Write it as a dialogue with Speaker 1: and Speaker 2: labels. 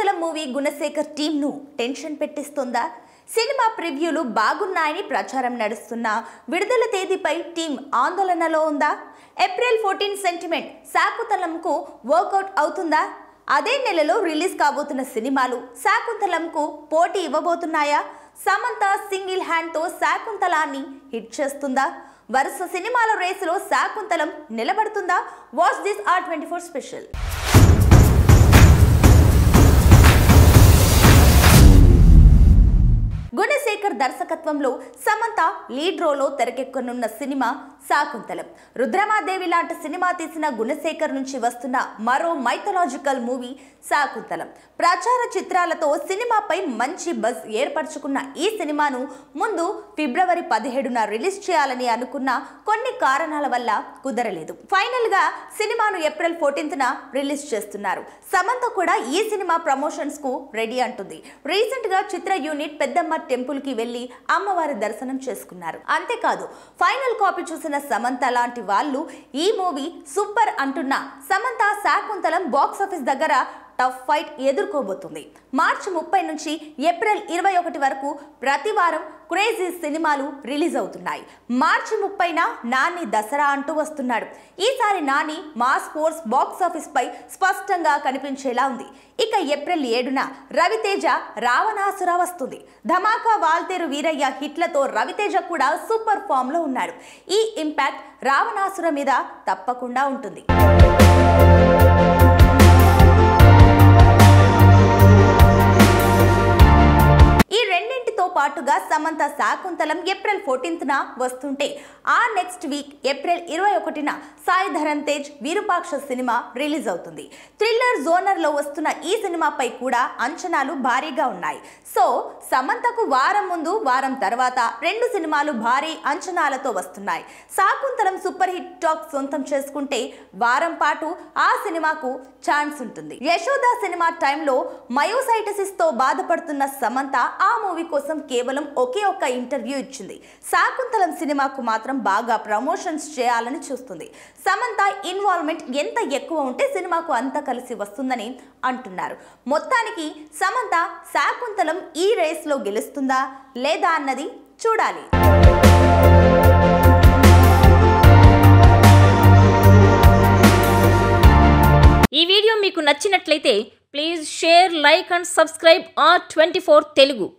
Speaker 1: Shakuntala movie Gunasekhar టీంను tension పెట్టిస్తుందా సినిమా ప్రివ్యూలు బాగున్నాయని ప్రచారం నడుస్తున్న విడుదల తేదీపై టీం ఆందోళనలో ఉందా ఏప్రిల్ ఫోర్టీన్ సెంటిమెంట్ శాకుతలంకు వర్కౌట్ అవుతుందా అదే నెలలో రిలీజ్ కాబోతున్న సినిమాలు శాకుంతలంకు పోటీ ఇవ్వబోతున్నాయా సమంత సింగిల్ హ్యాండ్తో శాకుంతలాన్ని హిట్ చేస్తుందా వరుస సినిమాల రేసులో శాకుంతలం నిలబడుతుందా watch this R twenty four special దర్శకత్వంలో సమంత లీడ్ రోలో తెరకెక్కనున్న సినిమా శాకుంతలం రుద్రమాదేవి లాంటి సినిమా తీసిన గుణశేఖర్ నుంచి వస్తున్న మరో మైథలాజికల్ మూవీ శాకుంతలం ప్రచార చిత్రాలతో సినిమాపై మంచి బజ్ ఏర్పరచుకున్న ఈ సినిమాను ముందు ఫిబ్రవరి పదిహేడున రిలీజ్ చేయాలని అనుకున్న కొన్ని కారణాల వల్ల కుదరలేదు ఫైనల్ గా సినిమాను ఏప్రిల్ న రిలీజ్ చేస్తున్నారు సమంత కూడా ఈ సినిమా ప్రమోషన్స్ కు రెడీ అంటుంది రీసెంట్ గా చిత్ర యూనిట్ పెద్దమ్మ కి వెళ్ళి వెళ్లి అమ్మవారి దర్శనం చేసుకున్నారు అంతేకాదు ఫైనల్ కాపీ చూసిన సమంత లాంటి వాళ్ళు ఈ మూవీ సూపర్ అంటున్న సమంత శాకుంతలం బాక్సాఫీస్ దగ్గర టఫ్ ఫైట్ ఎదుర్కోబోతుంది మార్చి ముప్పై నుంచి ఏప్రిల్ ఇరవై ఒకటి వరకు ప్రతి వారం క్రేజీ సినిమాలు రిలీజ్ అవుతున్నాయి మార్చి ముప్పైన నాని దసరా అంటూ వస్తున్నాడు ఈసారి నాని మాస్ ఫోర్స్ బాక్సాఫీస్ పై స్పష్టంగా కనిపించేలా ఉంది ఇక ఏప్రిల్ ఏడున రవితేజ రావణాసుర వస్తుంది ధమాకా వాల్తేరు వీరయ్య హిట్లతో రవితేజ కూడా సూపర్ ఫామ్ లో ఉన్నాడు ఈ ఇంపాక్ట్ రావణాసుర మీద తప్పకుండా ఉంటుంది పాటుగా సమంత శాకుంతలం ఏప్రిల్ ఫోర్టీన్త్న వస్తుంటే ఆ నెక్స్ట్ వీక్ ఏప్రిల్ ఇరవై ఒకటిన సాయి ధరన్ తేజ్ విరూపాక్ష సినిమా రిలీజ్ అవుతుంది థ్రిల్లర్ జోనర్లో వస్తున్న ఈ సినిమాపై కూడా అంచనాలు భారీగా ఉన్నాయి సో సమంతకు వారం ముందు వారం తర్వాత రెండు సినిమాలు భారీ అంచనాలతో వస్తున్నాయి శాకుంతలం సూపర్ హిట్ టాక్ సొంతం చేసుకుంటే వారం పాటు ఆ సినిమాకు ఛాన్స్ ఉంటుంది యశోద సినిమా టైంలో మయోసైటసిస్తో బాధపడుతున్న సమంత ఆ మూవీ కోసం కేవలం ఒకే ఒక్క ఇంటర్వ్యూ ఇచ్చింది శాకుంతలం సినిమాకు మాత్రం బాగా ప్రమోషన్స్ చేయాలని చూస్తుంది సమంత ఇన్వాల్వ్మెంట్ ఎంత ఎక్కువ ఉంటే సినిమాకు అంత కలిసి వస్తుందని అంటున్నారు మొత్తానికి సమంత శాకుంతలం ఈ రేస్లో గెలుస్తుందా లేదా అన్నది చూడాలి ఈ వీడియో మీకు నచ్చినట్లయితే please share like and subscribe R twenty four Telugu